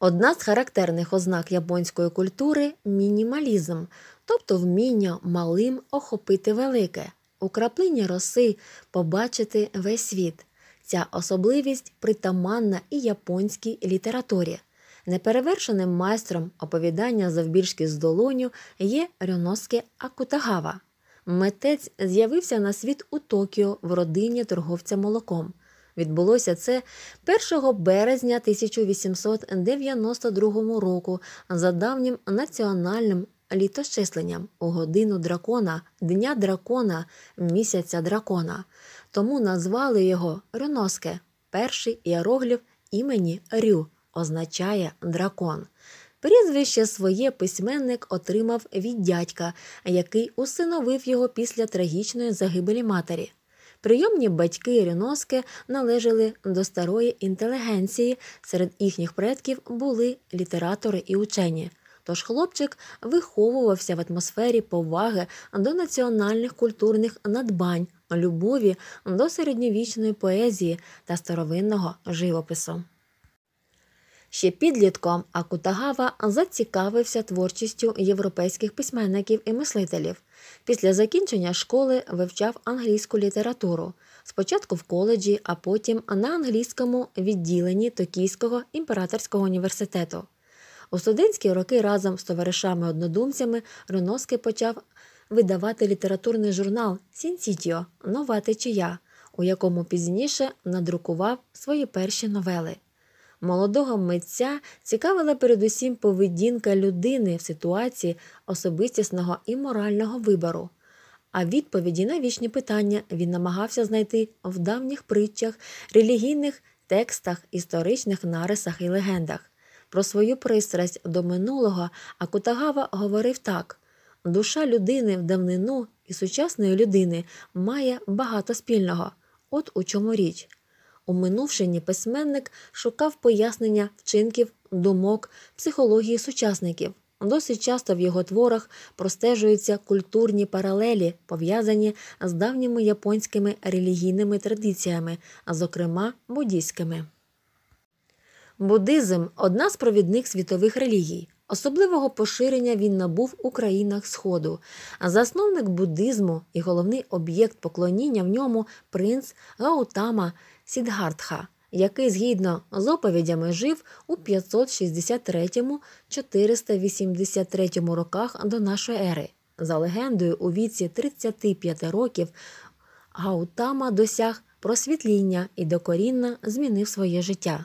Одна з характерних ознак японської культури мінімалізм, тобто вміння малим охопити велике, у краплині роси побачити весь світ. Ця особливість притаманна і японській літературі. Неперевершеним майстром оповідання завбільшки з долоню є Рьоноске Акутагава. Митець з'явився на світ у Токіо в родині торговця молоком. Відбулося це 1 березня 1892 року за давнім національним літощисленням у годину дракона, дня дракона, місяця дракона. Тому назвали його Рюноске, перший іерогліф імені Рю означає дракон. Прізвище своє письменник отримав від дядька, який усиновив його після трагічної загибелі матері. Прийомні батьки Рюноски належали до старої інтелігенції, серед їхніх предків були літератори і учені. Тож хлопчик виховувався в атмосфері поваги до національних культурних надбань, любові до середньовічної поезії та старовинного живопису. Ще підлітком Акутагава зацікавився творчістю європейських письменників і мислителів. Після закінчення школи вивчав англійську літературу, спочатку в коледжі, а потім на англійському відділенні Токійського імператорського університету. У студентські роки разом з товаришами-однодумцями Роноски почав видавати літературний журнал Сінсітіо Нова течія, у якому пізніше надрукував свої перші новели. Молодого митця цікавила передусім поведінка людини в ситуації особистісного і морального вибору. А відповіді на вічні питання він намагався знайти в давніх притчах, релігійних текстах, історичних нарисах і легендах. Про свою пристрасть до минулого Акутагава говорив так: душа людини в давнину і сучасної людини має багато спільного. От у чому річ. У минувшині письменник шукав пояснення вчинків, думок, психології сучасників. Досить часто в його творах простежуються культурні паралелі, пов'язані з давніми японськими релігійними традиціями, а зокрема буддійськими. Буддизм одна з провідних світових релігій. Особливого поширення він набув у країнах Сходу, а засновник буддизму і головний об'єкт поклоніння в ньому принц Гаутама Сідгартха, який згідно з оповідями жив у 563-483 роках до нашої ери. За легендою, у віці 35 років Гаутама досяг просвітління і докорінно змінив своє життя.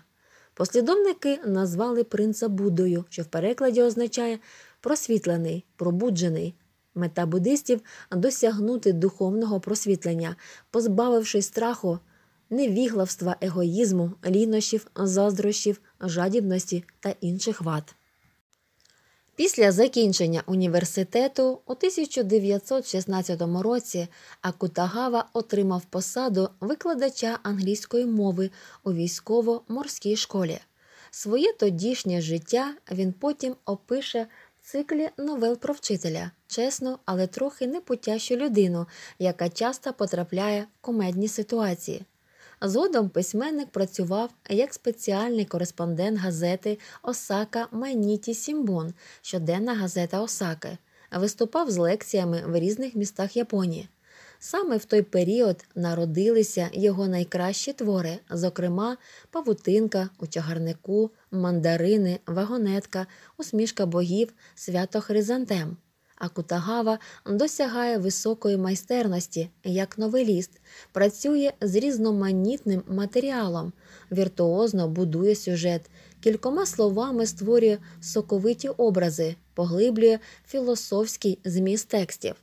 Послідовники назвали принца Буддою, що в перекладі означає просвітлений, пробуджений. Мета буддистів досягнути духовного просвітлення, позбавивши страху, невіглавства, егоїзму, лінощів, заздрощів, жадібності та інших вад. Після закінчення університету у 1916 році Акутагава отримав посаду викладача англійської мови у військово-морській школі. Своє тодішнє життя він потім опише в циклі новел про вчителя, чесну, але трохи непотящу людину, яка часто потрапляє в комедні ситуації. Згодом письменник працював як спеціальний кореспондент газети Осака Майніті Сімбон, щоденна газета Осаки, виступав з лекціями в різних містах Японії. Саме в той період народилися його найкращі твори, зокрема павутинка у чагарнику, мандарини, вагонетка, усмішка богів, свято Хризантем а Кутагава досягає високої майстерності, як новеліст, працює з різноманітним матеріалом, віртуозно будує сюжет, кількома словами створює соковиті образи, поглиблює філософський зміст текстів.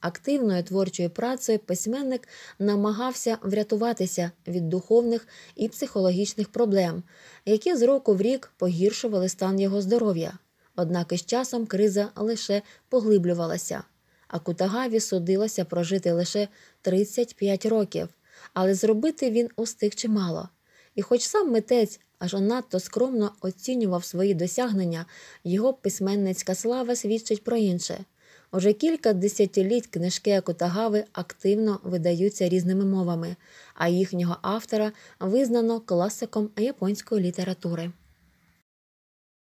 Активною творчою працею письменник намагався врятуватися від духовних і психологічних проблем, які з року в рік погіршували стан його здоров'я однак із часом криза лише поглиблювалася, а Кутагаві судилося прожити лише 35 років, але зробити він устиг чимало. І, хоч сам митець аж надто скромно оцінював свої досягнення, його письменницька слава свідчить про інше. Уже кілька десятиліть книжки Акутагави активно видаються різними мовами, а їхнього автора визнано класиком японської літератури.